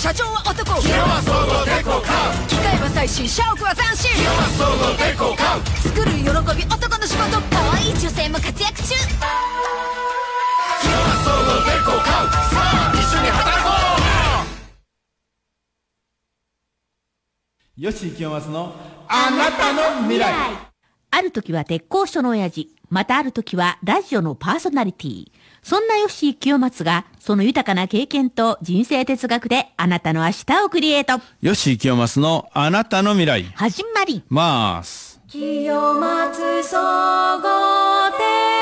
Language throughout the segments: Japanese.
社長は男機械は最新社屋は斬新作る喜び男の仕事可愛い女性も活躍中さあ一緒に働こうよし清松のあなたの未来ある時は鉄工所の親父、またある時はラジオのパーソナリティ。そんな吉井清松が、その豊かな経験と人生哲学で、あなたの明日をクリエイト。吉井清松のあなたの未来。始まり。ます。清松総合店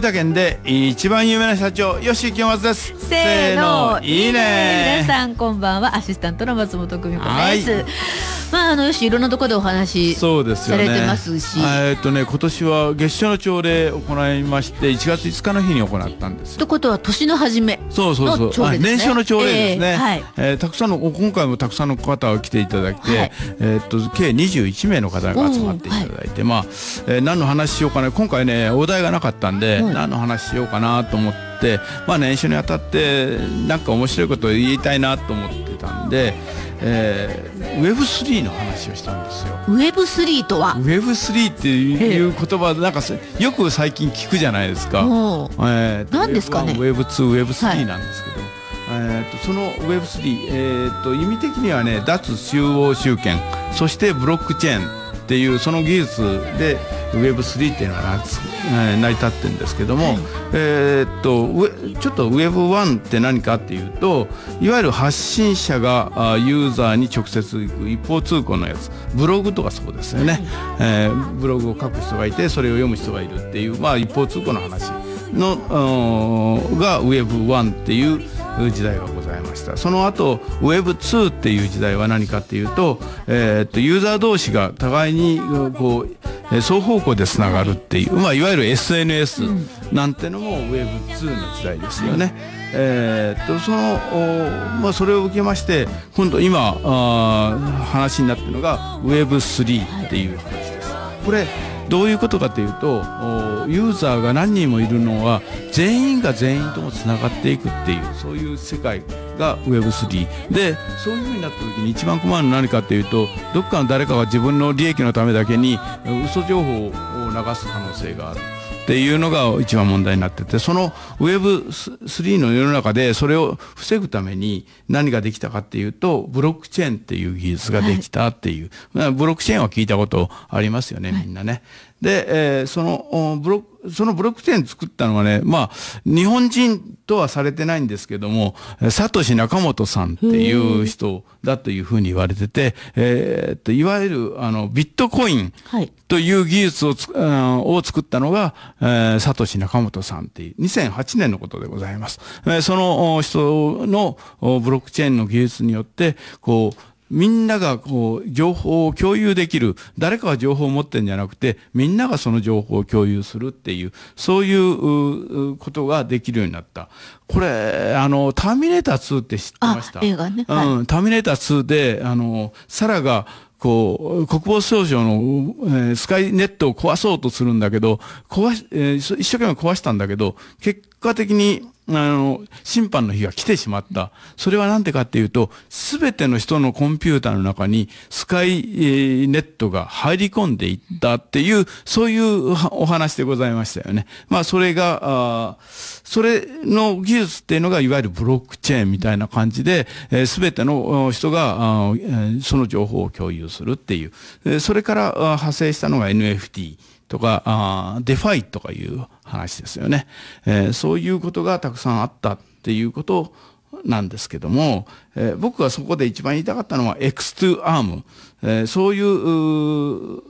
大分県で一番有名な社長吉井清松ですせーのいいね皆さんこんばんはアシスタントの松本久美子ですまああのよしいろんなところでお話そうですよ、ね、されてますし、えっとね今年は月謝の朝礼行いまして1月5日の日に行ったんですよ。ということは年の初めそうそうそう、ね、年初の朝礼ですね。えー、はい、えー、たくさんの今回もたくさんの方が来ていただいて、はい、えっと計21名の方が集まっていただいて、はい、まあ、えー、何の話しようかな今回ねお題がなかったんで、うん、何の話しようかなと思って。まあ、年初にあたってなんか面白いことを言いたいなと思ってたんでえー、Web3 の話をしたんですよ Web3 とは Web3 っていう言葉なんかよく最近聞くじゃないですか、えー、何ですかね Web2Web3 なんですけど、はいえーと、そのウェブ3えーと、と意味的にはね脱中央集権そしてブロックチェーンっていうその技術で Web3 っていうのが成り立ってるんですけども、はい、えー、っとちょっと Web1 って何かっていうといわゆる発信者がユーザーに直接行く一方通行のやつブログとかそうですよね、はい、えー、ブログを書く人がいてそれを読む人がいるっていう、まあ、一方通行の話のが Web1 っていう時代がございましたその後 Web2 っていう時代は何かっていうと,、えー、っとユーザー同士が互いにこう双方向でつながるっていう、まあ、いわゆる SNS なんてのも Web2 の時代ですよね。えー、っとそのまあ、それを受けまして今度今話になってるのが Web3 っていう話です。これどういうことかというとユーザーが何人もいるのは全員が全員ともつながっていくっていうそういう世界が Web3 でそういうふうになった時に一番困るのは何かっていうとどっかの誰かが自分の利益のためだけに嘘情報を流す可能性がある。っていうのが一番問題になってて、その Web3 の世の中でそれを防ぐために何ができたかっていうと、ブロックチェーンっていう技術ができたっていう、はい、ブロックチェーンは聞いたことありますよね、みんなね。で、えー、そのブロック、そのブロックチェーン作ったのはね、まあ、日本人とはされてないんですけども、サトシ中本さんっていう人だというふうに言われてて、えー、っと、いわゆる、あの、ビットコインという技術をつ、はい、を作ったのが、えー、サトシ中本さんっていう、2008年のことでございます。その人のブロックチェーンの技術によって、こう、みんながこう情報を共有できる誰かが情報を持ってるんじゃなくてみんながその情報を共有するっていうそういうことができるようになったこれあの「ターミネーター2」って知ってました映画ね、はい、うん、ターミネーター2であのサラがこう、国防総省の、えー、スカイネットを壊そうとするんだけど、壊し、えー、一生懸命壊したんだけど、結果的にあの、審判の日が来てしまった。それは何でかっていうと、すべての人のコンピューターの中にスカイネットが入り込んでいったっていう、そういうお話でございましたよね。まあ、それが、それの技術っていうのが、いわゆるブロックチェーンみたいな感じで、すべての人がその情報を共有するっていう。それから派生したのが NFT。とか、あデファイとかいう話ですよね、えー、そういうことがたくさんあったっていうことなんですけども、えー、僕はそこで一番言いたかったのは X2 アーム。えー、そうい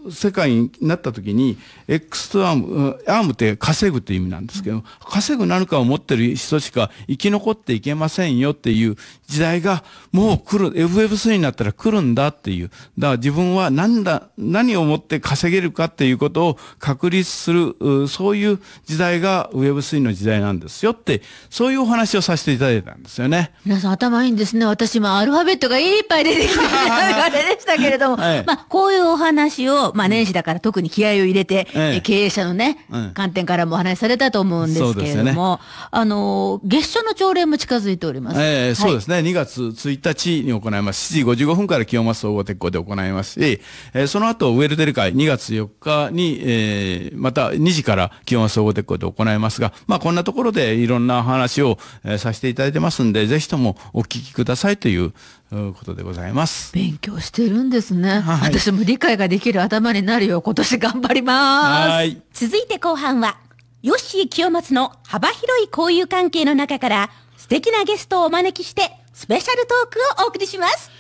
う世界になった時に X とアームアームって稼ぐって意味なんですけど稼ぐ何かを持ってる人しか生き残っていけませんよっていう時代がもう来る FF3 になったら来るんだっていうだから自分は何だ何を持って稼げるかっていうことを確立するそういう時代が Web3 の時代なんですよってそういうお話をさせていただいたんですよね皆さん頭いいんですね私もアルファベットがいっぱい出てきてあれでしたけどども、はい、まあ、こういうお話を、まあ、年始だから特に気合を入れて、経営者のね、うん、観点からもお話しされたと思うんですけれども、ね、あの、月初の朝礼も近づいております。ええそうですね、2月1日に行います。7時55分から清松総合鉄工で行いますし、えー、その後、ウェルデル会2月4日に、えー、また2時から清松総合鉄工で行いますが、まあ、こんなところでいろんな話を、えさせていただいてますんで、ぜひともお聞きくださいという、ということでございます勉強してるんですね、はい、私も理解ができる頭になるよ今年頑張ります続いて後半はヨッシー清松の幅広い交友関係の中から素敵なゲストをお招きしてスペシャルトークをお送りします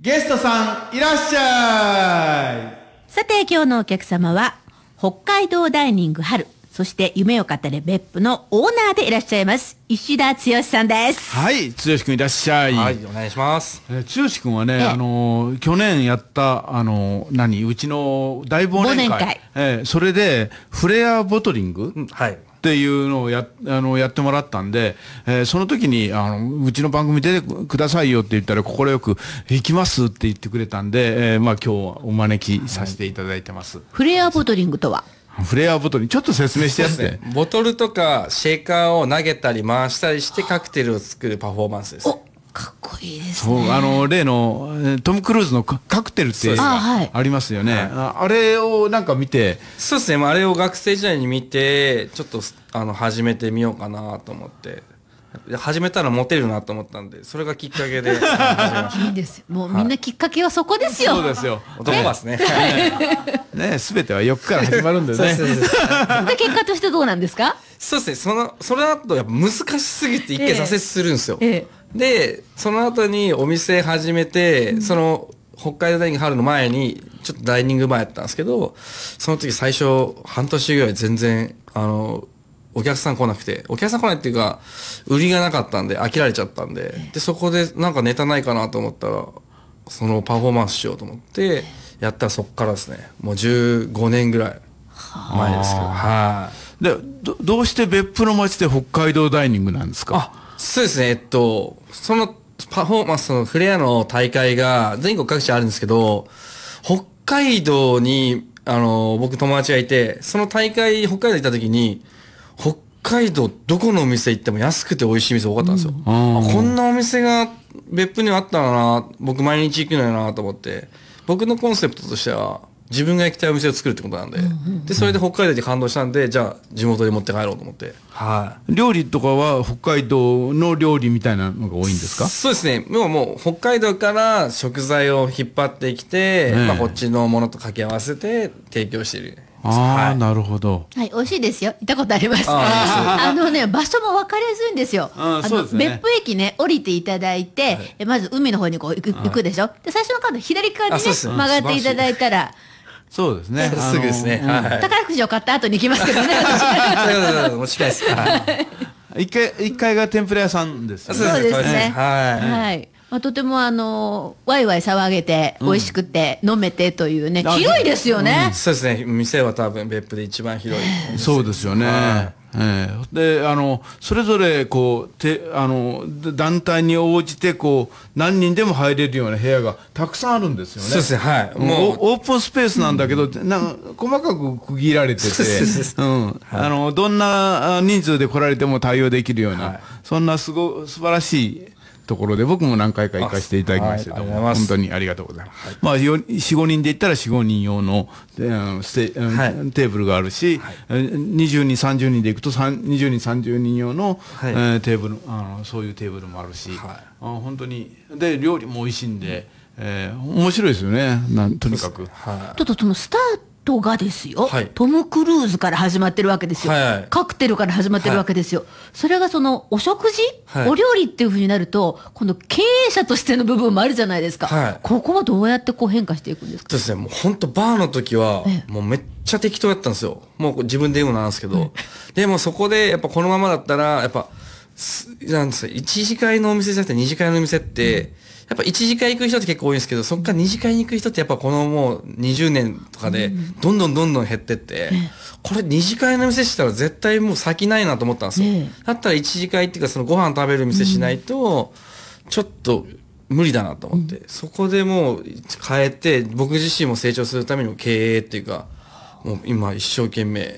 ゲストさんいらっしゃいさて今日のお客様は北海道ダイニング春そして夢を語れ別府のオーナーでいらっしゃいます石田剛さんです。はい、剛君いらっしゃい。はい、お願いします。剛君はね、あの去年やったあの何うちの大忘年会、忘年えー、それでフレアボトリング、うん、はい。っていうのをやあのやってもらったんで、えー、その時にあのうちの番組出てくださいよって言ったら快く行きますって言ってくれたんで、えー、まあ今日お招きさせていただいてます。はい、フレアボトリングとはフレアボトルにちょっと説明してやって、ね、ボトルとかシェーカーを投げたり回したりしてカクテルを作るパフォーマンスですおかっこいいですねそうあの例のトム・クルーズのカクテルってありますよね、はい、あれをなんか見てそうですねあれを学生時代に見てちょっとあの始めてみようかなと思って始めたらモテるなと思ったんでそれがきっかけで いいですもうみんなきっかけはそこですよ、はい、そうですよ男はですね ねすべては欲から始まるんだよね で結果としてどうなんですかそうですねそのそれだとやっぱ難しすぎて一回挫折するんですよ、ええ、でその後にお店始めて、うん、その北海道大学春の前にちょっとダイニング前やったんですけどその時最初半年ぐらい全然あのお客さん来なくて、お客さん来ないっていうか、売りがなかったんで、飽きられちゃったんで、で、そこでなんかネタないかなと思ったら、そのパフォーマンスしようと思って、やったらそっからですね、もう15年ぐらい前ですけど、はい。でど、どうして別府の街で北海道ダイニングなんですかあ、そうですね、えっと、そのパフォーマンスのフレアの大会が全国各地あるんですけど、北海道に、あの、僕友達がいて、その大会、北海道行った時に、海道どこのお店行っても安くて美味しい店多かったんですよ、うん、こんなお店が別府にあったらな僕毎日行くのよなと思って僕のコンセプトとしては自分が行きたいお店を作るってことなんででそれで北海道で感動したんでじゃあ地元で持って帰ろうと思って、はい、料理とかは北海道の料理みたいなのが多いんですかそうですねもうもう北海道から食材を引っ張ってきて、まあ、こっちのものと掛け合わせて提供してるああ、なるほど。はい、美味しいですよ。行ったことあります。あのね、場所も分かりやすいんですよ。あの、別府駅ね、降りていただいて、まず海の方にこう行く、行くでしょ。で、最初のカード左側にね、曲がっていただいたら。そうですね。すぐですね。宝くじを買った後に行きますけどね。もちろいです。一回、一回が天ぷら屋さんです。そうですね。はい。まあ、とてもあのわいわい騒げて、美味しくて、飲めてというね、広いですよね、そうですね、店は多分別府で一番広い、そうですよね。はえであのそれぞれこうてあの団体に応じてこう何人でも入れるような部屋がたくさんあるんですよね。そうですね、はい、もうオープンスペースなんだけど、なん細かく区切られてて、あのどんな人数で来られても対応できるような、そんなすご素晴らしいところで僕も何回か行かせていただきましたけ本当にありがとうございます。はい、まあ、45人で行ったら45人用の、ステはい、テーブルがあるし、はい、20人、30人で行くと20人、30人用の、はい、テーブルあのそういうテーブルもあるし、はい、あ本当にで料理も美味しいんで、えー、面白いですよねなんとにかく、はい、ちょっとそのスター人がですよ、はい、トム・クルーズから始まってるわけですよ、はいはい、カクテルから始まってるわけですよ、はい、それがそのお食事、はい、お料理っていうふうになると、この経営者としての部分もあるじゃないですか、ここはどうやってこう変化していくんですかですね、もう本当、バーの時は、もうめっちゃ適当やったんですよ、もう自分で言うのなんですけど、でもそこで、やっぱこのままだったら、やっぱ、なんですか、1次会のお店じゃなくて、2次会のお店って、うんやっぱ1次会行く人って結構多いんですけど、そっから2次会に行く人ってやっぱこのもう20年とかで、どんどんどんどん減ってって、これ2次会の店したら絶対もう先ないなと思ったんですよ。だったら1次会っていうかそのご飯食べる店しないと、ちょっと無理だなと思って、そこでもう変えて、僕自身も成長するためにも経営っていうか、もう今一生懸命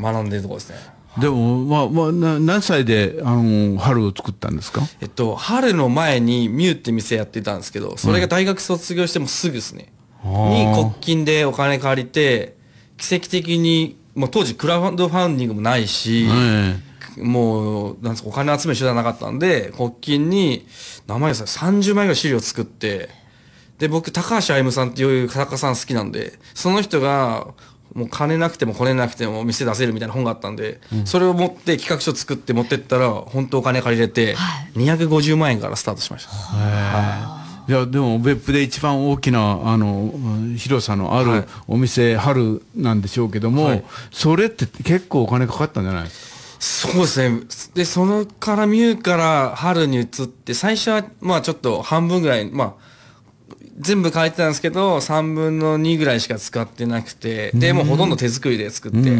学んでるところですね。でも、まあまあ、な何歳であの春を作ったんですか、えっと、春の前にミューって店やってたんですけどそれが大学卒業してもすぐですね、うん、に国金でお金借りて奇跡的にまあ、当時クラウドファンディングもないし、もうなんすかお金集め手段なかったんで国金に名前を30枚ぐらい資料作って。で、僕、高橋歩さんっていう作家さん好きなんで、その人がもう金なくてもこねなくても店出せるみたいな本があったんで、うん、それを持って企画書作って持ってったら本当お金借りれて、250万円からスタートしました。はいいやでも別府で一番大きなあの広さのあるお店、はい、春なんでしょうけども、はい、それって結構お金かかったんじゃないですかそうですねでそのからミューから春に移って最初はまあちょっと半分ぐらいまあ全部書いてたんですけど3分の2ぐらいしか使ってなくてでもうほとんど手作りで作って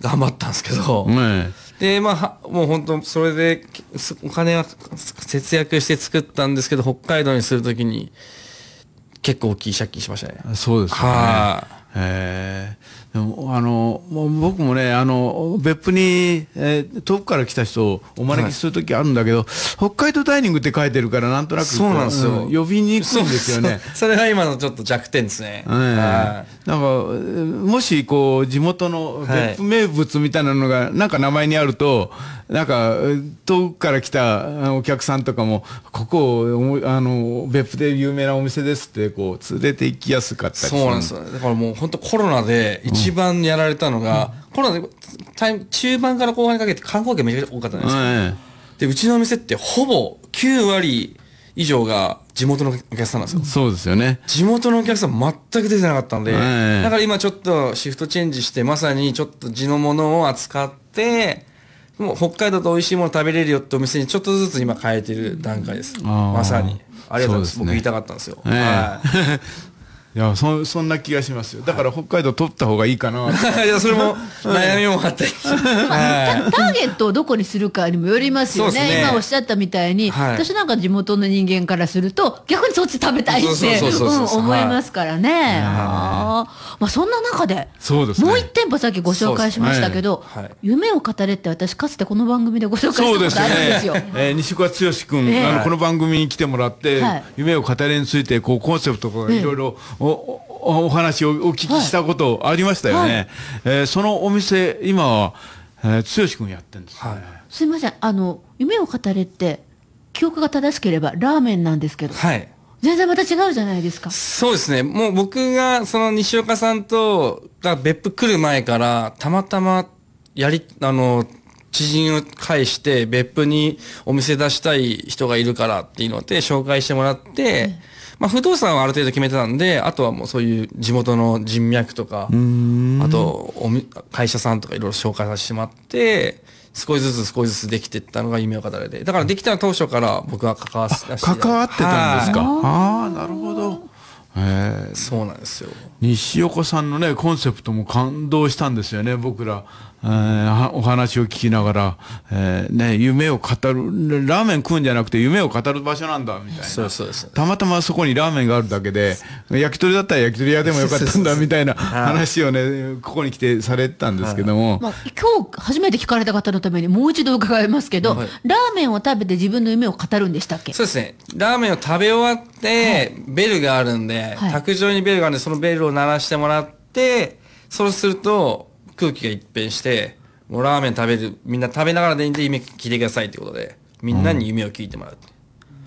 頑張ったんですけど、でまあもう本当それでお金は節約して作ったんですけど北海道にするときに結構大きい借金しましたね。そうですねへえあのもう僕もねあの別府に、えー、遠くから来た人をお招きする時あるんだけど、はい、北海道ダイニングって書いてるからなんとなくそうなんですよ、うん、呼びにくいんですよねそれが今のちょっと弱点ですね、はい、なんかもしこう地元の別府名物みたいなのがなんか名前にあると、なんか遠くから来たお客さんとかもここをあの別府で有名なお店ですってこう連れて行きやすかったりそうなんですよだからもう本当コロナで一一番やられたのが、コロナでタイ中盤から後半にかけて観光客めちゃくちゃ多かったじゃないですか。はい、で、うちの店ってほぼ9割以上が地元のお客さんなんですよ。そうですよね。地元のお客さん全く出てなかったんで、はい、だから今ちょっとシフトチェンジして、まさにちょっと地のものを扱って、もう北海道と美味しいもの食べれるよってお店にちょっとずつ今変えてる段階です。まさに。ありがとうございます。すね、僕言いたかったんですよ。えー、はい。いやそそんな気がしますよだから北海道取った方がいいかな いやそれも悩みもあったりはい、ターゲットをどこにするかにもよりますよね、ね、今おっしゃったみたいに、はい、私なんか地元の人間からすると逆にそっち食べたいって思いますからね、はい、あまあ、そんな中でそうです、ね、もう一店舗さっきご紹介しましたけど、はい、夢を語れって私かつてこの番組でご紹介したことあるんですよです、ね、えー、西川剛君、えー、あのこの番組に来てもらって、夢を語れについてこうコンセプトとかいろいろおお話をお聞きしたことありましたよね、はいはい、えー、そのお店今は、えー、剛君やってんです、ねはい、すみませんあの夢を語れって記憶が正しければラーメンなんですけどはい全然また違うじゃないですか。そうですね。もう僕が、その西岡さんと、が別府来る前から、たまたま、やり、あの、知人を介して、別府にお店出したい人がいるからっていうので、紹介してもらって、まあ、不動産はある程度決めてたんで、あとはもうそういう地元の人脈とか、あとおみ、会社さんとかいろいろ紹介させてもらって、少しずつ少しずつできていったのが夢を語れで。だからできた当初から僕は関わって関わってたんですか。はい、ああ、なるほど。えそうなんですよ西岡さんのねコンセプトも感動したんですよね僕ら、えー、お話を聞きながら、えー、ね、夢を語るラーメン食うんじゃなくて夢を語る場所なんだみたいなそうそうそうたまたまそこにラーメンがあるだけで焼き鳥だったら焼き鳥屋でもよかったんだみたいな話をねここに来てされたんですけども、まあ、今日初めて聞かれた方のためにもう一度伺いますけど、はい、ラーメンを食べて自分の夢を語るんでしたっけそうですねラーメンを食べ終わって、ベルがあるんで卓上にベルがあるんで、そのベルを鳴らしてもらって、そうすると空気が一変して、もうラーメン食べる、みんな食べながらでいいんで夢聞いてくださいってことで、みんなに夢を聞いてもらう。うん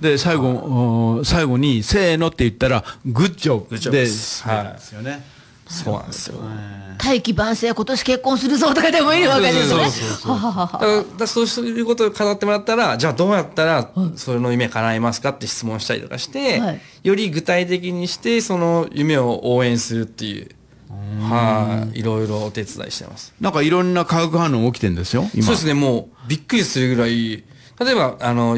で最後最後に「せーの」って言ったら「グッジョブ」です、はい、ですよねそうなんですよ。大器晩成、今年結婚するぞとかでもいいわけですね。そうそういうことを語ってもらったら、じゃあどうやったら、それの夢叶えますかって質問したりとかして、はい、より具体的にして、その夢を応援するっていう。はい、あ、いろいろお手伝いしてます。なんかいろんな化学反応起きてるんですよ、今。そうですね、もうびっくりするぐらい、例えば、あの、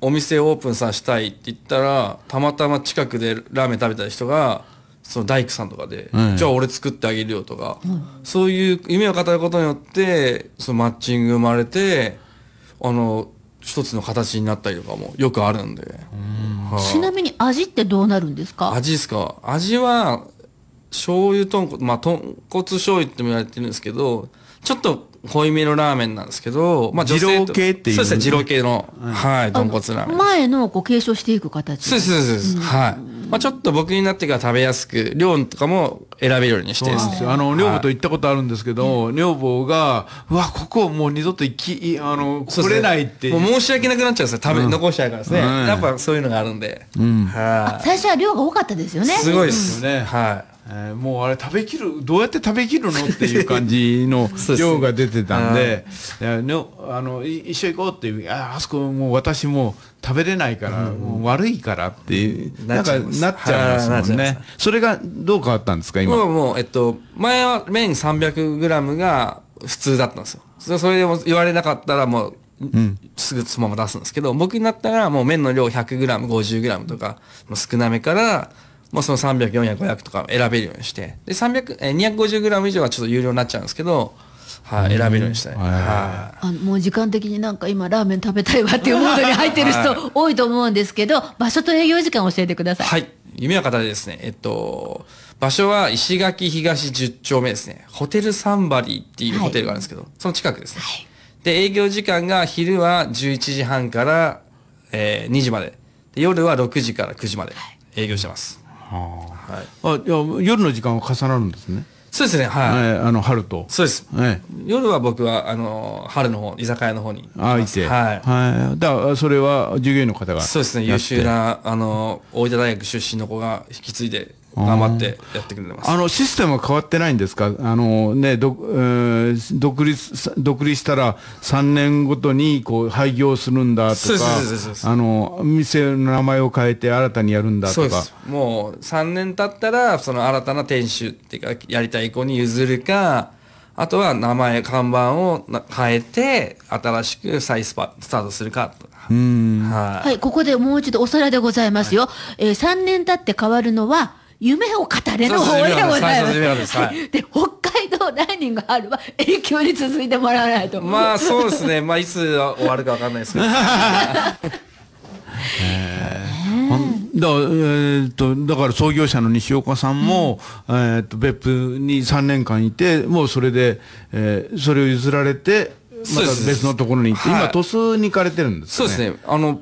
お店をオープンさせたいって言ったら、たまたま近くでラーメン食べた人が、その大工さんとかで、うん、じゃあ俺作ってあげるよとか、うん、そういう夢を語ることによってそのマッチング生まれてあの一つの形になったりとかもよくあるんで、ちなみに味ってどうなるんですか味ですか味は醤油豚骨まあ豚骨醤油っても言われてるんですけどちょっと濃いめのラーメンなんですけど、まあ女性二郎系っていう、そうですね、二郎系の。はい、豚骨ラーメン。前のこう継承していく形。そうです、そうです、はい。まあ、ちょっと僕になってから食べやすく量とかも選べるようにしてですね。あの女房と行ったことあるんですけど、はい、女房がうわここもう二度と行きあの来れないって、ね、もう申し訳なくなっちゃうんですよ。食べ、うん、残しちゃうからですね、うん、やっぱそういうのがあるんで。うん、はい。最初は量が多かったですよね。すごいですよね。はい。えー、もうあれ食べきるどうやって食べきるのっていう感じの量が出てたんでで、ね、あの一緒行こうっていうああそこもう私もう食べれないから、うん、悪いからってなんかなっちゃいますもんねそれがどう変わったんですか今今はもう、えっと、前は麺 300g が普通だったんですよ。それでも言われなかったらもう、すぐそのまま出すんですけど、僕になったらもう麺の量 100g、50g とか、少なめから、もうその300、400、500とか選べるようにして、で、300、え 250g 以上はちょっと有料になっちゃうんですけど、はい、選べるようにしたい、はい、あもう時間的になんか今ラーメン食べたいわっていうモードに入ってる人多いと思うんですけど、場所と営業時間教えてください。はい夢は形ですね。えっと、場所は石垣東10丁目ですね。ホテルサンバリーっていうホテルがあるんですけど、はい、その近くですね、はい。で、営業時間が昼は11時半から、えー、2時までで。夜は6時から9時まで営業してます。はい、あ、いや夜の時間は重なるんですね。そうですね、はい。えーあの春と。そうです。え夜は僕は、あの、春の方、居酒屋の方に。あいて。はい。はい。だからそれは従業員の方が。そうですね、優秀。な、あの、大分大学出身の子が引き継いで頑張ってやってくれますあのシステムは変わってないんですか、あのねどえー、独立独立したら3年ごとにこう廃業するんだとか、あの店の名前を変えて新たにやるんだとか、もう3年経ったら、その新たな店主っていうか、やりたい子に譲るか、あとは名前、看板を変えて、新しく再スパスタートするかはい、ここでもう一度おさらいでございますよ、はい、えー、3年経って変わるのは夢を語れの方でございます。で、北海道ライニング春は永久に続いてもらわないと。まあそうですね。まあいつ終わるかわかんないですけど。だえー、っとだから創業者の西岡さんも、うん、えー、っと別府に三年間いてもうそれで、えー、それを譲られてまた別のところに行って今鳥栖に行かれてるんです、ね、そうですねあの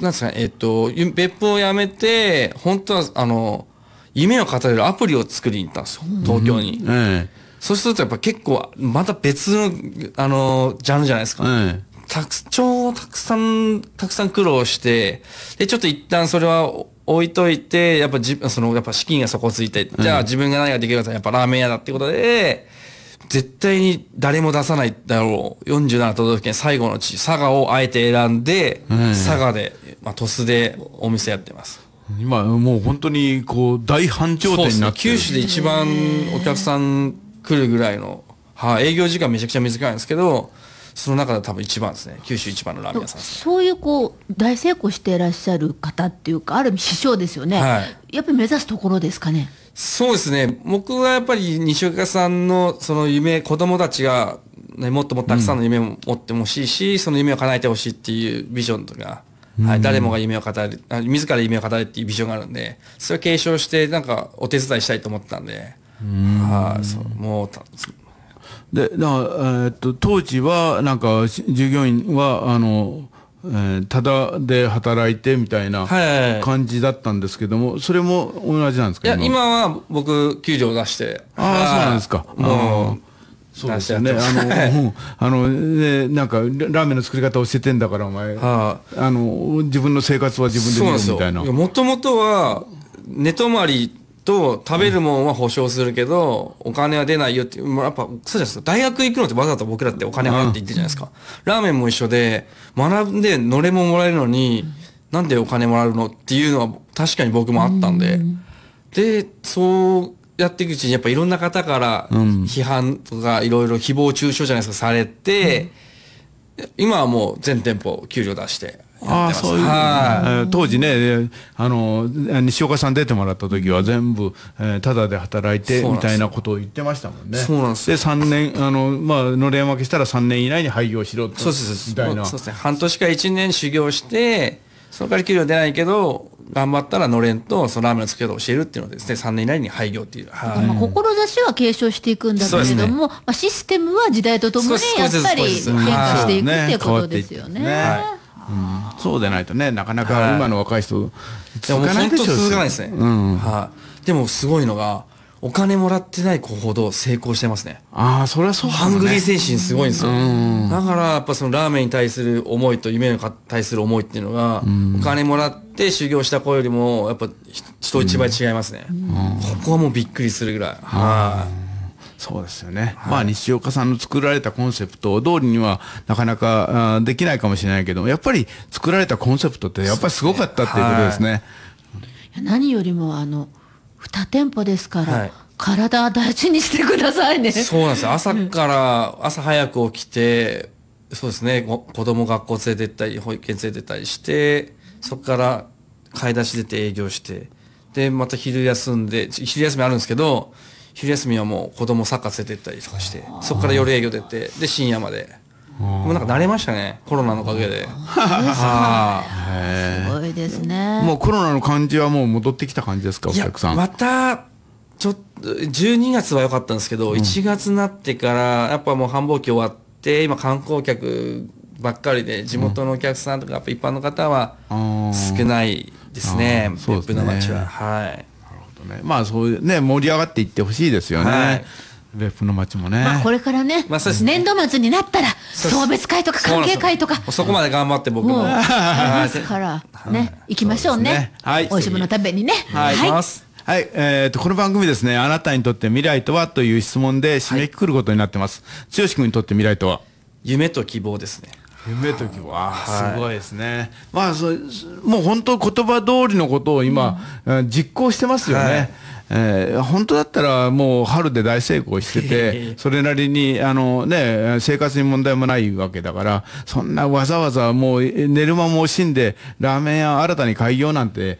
なんですかえっと、別府を辞めて、本当は、あの、夢を語れるアプリを作りに行ったんですよ、東京に。うんええ、そうするとやっぱ結構、また別の、あの、ジャンルじゃないですか。ええ、たく、超たくさん、たくさん苦労して、で、ちょっと一旦それは置いといて、やっぱじ、その、やっぱ資金が底ついて、じゃあ自分が何ができるかやっぱラーメン屋だってことで、絶対に誰も出さないだろう47都道府県最後の地佐賀をあえて選んで、佐賀で、まあ、鳥栖でお店やってます今もう本当にこう大繁盛店になって、ね、九州で一番お客さん来るぐらいの、はあ、営業時間めちゃくちゃ短いんですけどその中で多分一番ですね九州一番のラーメン屋さん、そういうこう大成功していらっしゃる方っていうかある意味師匠ですよね、はい、やっぱり目指すところですかねそうですね。僕はやっぱり西岡さんのその夢、子供たちが、ね、もっともっとたくさんの夢を持ってほしいし、うん、その夢を叶えてほしいっていうビジョンとか、はい、誰もが夢を語る、自ら夢を語るっていうビジョンがあるんで、それを継承してなんかお手伝いしたいと思ったんで、うんはい、あ、そうもうで、だから、えー、っと、当時は、なんか、従業員は、あの、えー、ただで働いてみたいな感じだったんですけども、それも同じなんですかいや今は僕給料出してああそうなんですかうそうですよね。あの、あの、ね、なんか、ラーメンの作り方教えてんだから、お前。はあ、あの、自分の生活は自分で見るみたいな。もともとは、寝泊まりと、食べるもんは保証するけど、お金は出ないよって、もうやっぱ、そうじゃないですか。大学行くのってわざと僕らってお金払って行ってるじゃないですか。ラーメンも一緒で、学んで、のれももらえるのに、なんでお金もらうのっていうのは確かに僕もあったんで、うん、で、そうやっていくうちにやっぱいろんな方から批判とかいろいろ誹謗中傷じゃないですかされて、うん、今はもう全店舗給料出して、あそういう、はい、当時ねあの西岡さん出てもらった時は全部、えー、タダで働いてみたいなことを言ってましたもんねそうなんですで3年あの、まあ、のれん分けしたら3年以内に廃業しろってそうですみたいなそうですね半年か1年修行してそれから給料出ないけど頑張ったらのれんとそのラーメンの作り方を教えるっていうのですね3年以内に廃業っていう、はいまあ、志は継承していくんだけれども、ね、まあ、システムは時代とともにやっぱり変化していくっていうことですよね。はいそうでないとねなかなか今の若い人、はい、続かないでしょ続かないですね、うん、はい、でもすごいのがお金もらってない子ほど成功してますね。ああ、それはそう、ね、ハングリー精神すごいんですよ。うん、だからやっぱそのラーメンに対する思いと夢に対する思いっていうのが、うん、お金もらって修行した子よりもやっぱ人一倍違いますね、うん。ここはもうびっくりするぐらい。はい。そうですよね、はい、まあ西岡さんの作られたコンセプト通りにはなかなかできないかもしれないけどやっぱり作られたコンセプトってやっぱりすごかったっていうことですね。はい、何よりもあの2店舗ですから、はい体大事にしてくださいね。そうなんです。朝から、朝早く起きて、そうですね、子供学校連れてったり、保育園連れてったりして、そこから買い出し出て営業して、で、また昼休んで、昼休みあるんですけど、昼休みはもう子供サッカー連れてったりとかしてそこから夜営業出てで深夜までもうなんか慣れましたねコロナのおかげで すごいですねもうコロナの感じはもう戻ってきた感じですかお客さんまたちょっと12月は良かったんですけど、うん、1月になってからやっぱもう繁忙期終わって今観光客ばっかりで地元のお客さんとか、やっぱ一般の方は少ないですね別府、ね、の街ははいとねまあそういうね盛り上がっていってほしいですよね、はい別府の町もね、まあ、これからね,、まあ、年度末になったら送別会とか歓迎会とかそこまで頑張って僕もあすからね、行きましょうねうね、はい、美味しいもの食べにねはい、はいはい、えーと、とこの番組ですねあなたにとって未来とはという質問で締めくくることになってます、はい、剛君にとって未来とは夢と希望ですね夢と希望はい、すごいですね、まあ、そもう本当、言葉通りのことを今、うん、実行してますよね。はいえー、本当だったらもう春で大成功してて、それなりにあの、ね、生活に問題もないわけだから、そんなわざわざもう寝る間も惜しんで、ラーメン屋新たに開業なんて、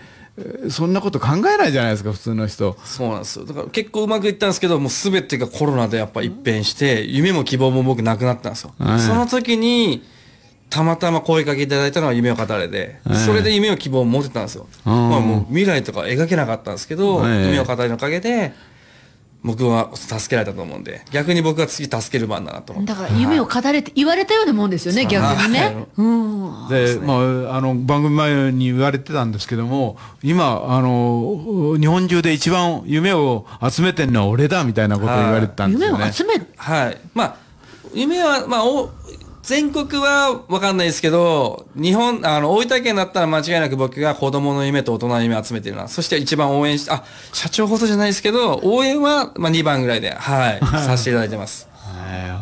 そんなこと考えないじゃないですか、普通の人。そうなんですよ。だから結構うまくいったんですけど、もうすべてがコロナでやっぱ一変して、夢も希望も僕なくなったんですよ。はい、その時に、たまたま声かけいただいたのは夢を語れで、それで夢を希望を持てたんですよ。まあもう未来とか描けなかったんですけど、夢を語りのおかげで、僕は助けられたと思うんで、逆に僕は次助ける番だなとだから夢を語れって言われたようなもんですよね、逆にね。うん。で、まあ、あの、番組前に言われてたんですけども、今、あの、日本中で一番夢を集めてるのは俺だ、みたいなことを言われてたんですよね。夢を集めはい。まあ、夢は、まあ、お全国はわかんないですけど、日本、あの、大分県だったら間違いなく僕が子供の夢と大人の夢を集めてるな。そして一番応援し、あ、社長ほどじゃないですけど、応援は、まあ、2番ぐらいで、はい、させていただいてます。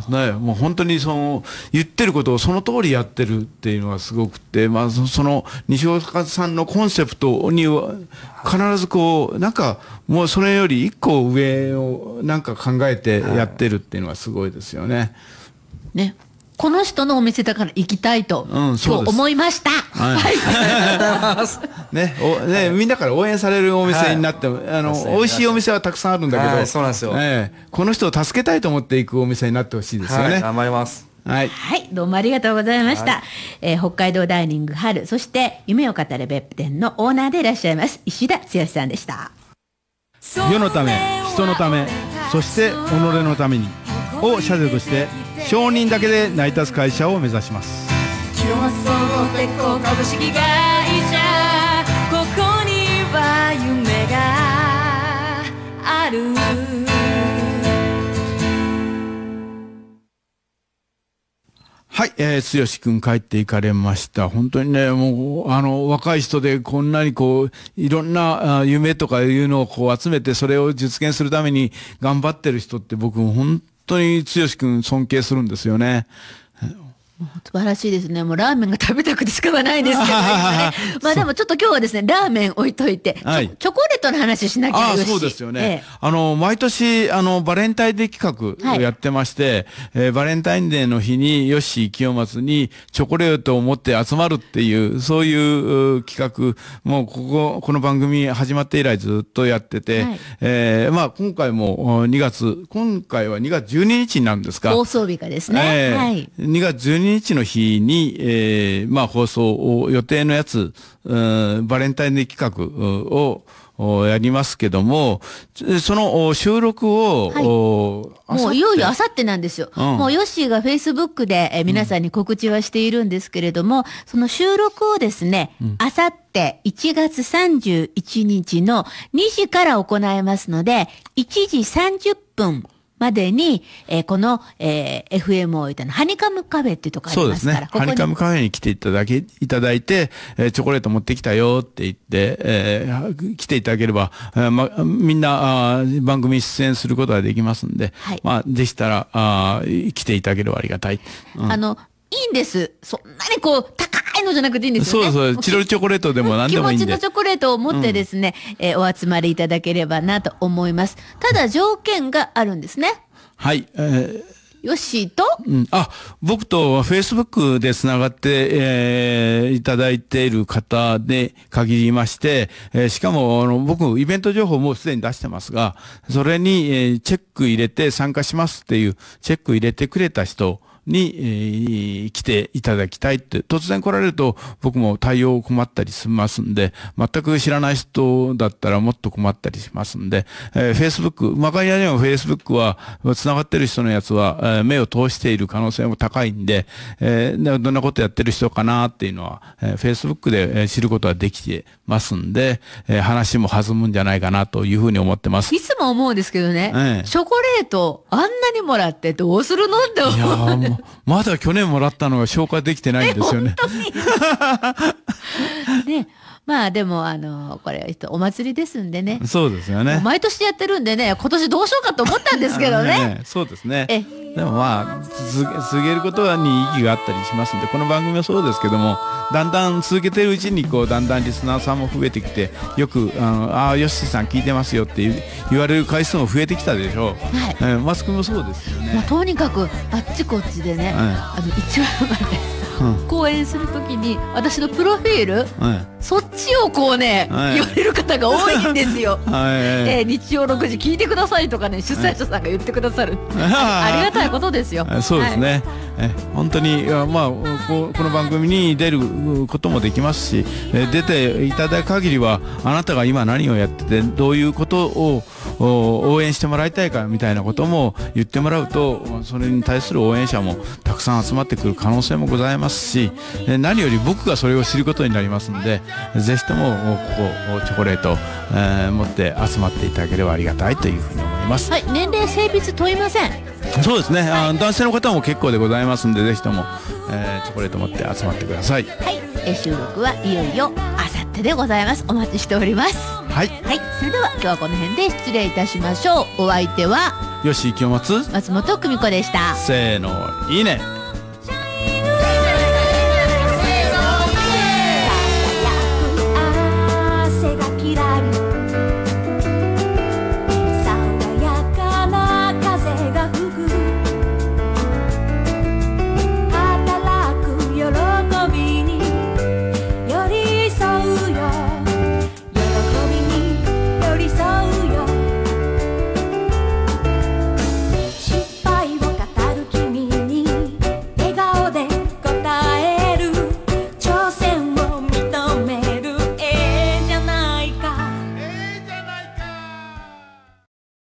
ね、もう本当にその言ってることをその通りやってるっていうのがすごくて、まあ、その西岡さんのコンセプトには必ずこうなんかもうそれより一個上をなんか考えてやってるっていうのはすごいですよね。ねこの人のお店だから行きたいと、そう思いました。はい。はい、ね、おね、はい、みんなから応援されるお店になって、はい、あの美味しいお店はたくさんあるんだけど、そうなんですよ、この人を助けたいと思っていくお店になってほしいですよね。頑張ります。はい、はい、どうもありがとうございました、はい、えー、北海道ダイニング春そして夢を語る別府店のオーナーでいらっしゃいます石田剛さんでした世のため人のためそして己のためにを社税として承認だけで成り立つ会社を目指します競争鉄鋼株式会社ここには夢があるはい、えー、剛君帰っていかれました。本当にね、もう、あの、若い人でこんなにこう、いろんな夢とかいうのをこう集めて、それを実現するために頑張ってる人って僕、本当に剛君尊敬するんですよね。素晴らしいですね。もうラーメンが食べたくてしかないですけどね。まあでもちょっと今日はですね、ラーメン置いといて、はい、チョコレートの話しなきゃいけない。そうですよね。ええ、あの、毎年、あの、バレンタインデー企画をやってまして、はい、えー、バレンタインデーの日に、よし、清松にチョコレートを持って集まるっていう、そういう企画、もうここ、この番組始まって以来ずっとやってて、はい、えー、まあ今回も2月、今回は2月12日なんですか。放送日がですね。えー、はい。2月12日の日に、えー、まあ放送を予定のやつ、バレンタインデー企画をやりますけども、その収録を、はい、もういよいよあさってなんですよ。うん、もうヨッシーがフェイスブックで、え皆さんに告知はしているんですけれども、うん、その収録をですね、あさって1月31日の2時から行いますので、1時30分までに、えー、この、えー、FM いたのハニカムカフェっていうとこありますから。そうですね。ここハニカムカフェに来ていただき、いただいて、えー、チョコレート持ってきたよって言って、えー、来ていただければ、えーま、みんなあ番組出演することができますんで、はい、まあ、でしたらあ、来ていただければありがたい。うん、あの、いいんです。そんなにこう、のじゃなくていいんですよね。そうそう、チロルチョコレートでも何でもいいんで。気持ちのチョコレートを持ってですね、うん、えー、お集まりいただければなと思います。ただ条件があるんですね。はい。えーよしと、うん、あ、僕とフェイスブックでつながって、えー、いただいている方で限りまして、えー、しかも、あの、僕、イベント情報もすでに出してますが、それに、えー、チェック入れて参加しますっていう、チェック入れてくれた人に、えー、来ていただきたいって、突然来られると僕も対応困ったりしますんで、全く知らない人だったらもっと困ったりしますんで、えー、Facebook、まかりやにも Facebook は、繋がってる人のやつは、えー、目を通している可能性も高いんで、えー、どんなことやってる人かなっていうのは、えー、Facebook で、えー、知ることはできてますんで、えー、話も弾むんじゃないかなというふうに思ってます。いつも思うんですけどね、ええ、チョコレートあんなにもらってどうするのって思う。まだ去年もらったのが消化できてないんですよね。まあでも、あの、これ、お祭りですんでね。そうですよね。毎年やってるんでね、今年どうしようかと思ったんですけどね。ね そうですね。えでもまあ、続けることに意義があったりしますんで、この番組はそうですけども、だんだん続けてるうちに、こう、だんだんリスナーさんも増えてきて、よく、あの、ああ、よしさん聞いてますよって言われる回数も増えてきたでしょう。はい。えー、マスクもそうですよね。まあ、とにかく、あっちこっちでね、はい、あの、一応、講演するときに私のプロフィール、そっちをこうね、言われる方が多いんですよ、え日曜6時聞いてくださいとかね主催者さんが言ってくださる、ありがたいことですよそうですね、え本当にまあこの番組に出ることもできますし出ていただく限りはあなたが今何をやっててどういうことを応援してもらいたいからみたいなことも言ってもらうとそれに対する応援者もたくさん集まってくる可能性もございますし何より僕がそれを知ることになりますのでぜひともここチョコレート、えー、持って集まっていただければありがたいというふうに思います。はい、年齢性別問いませんそうですね、はい、男性の方も結構でございますのでぜひとも、えー、チョコレート持って集まってください。はい、収録はいよいよあさってでございます。お待ちしております。はい、はい、それでは今日はこの辺で失礼いたしましょうお相手は吉井清松松本久美子でしたせーのいいね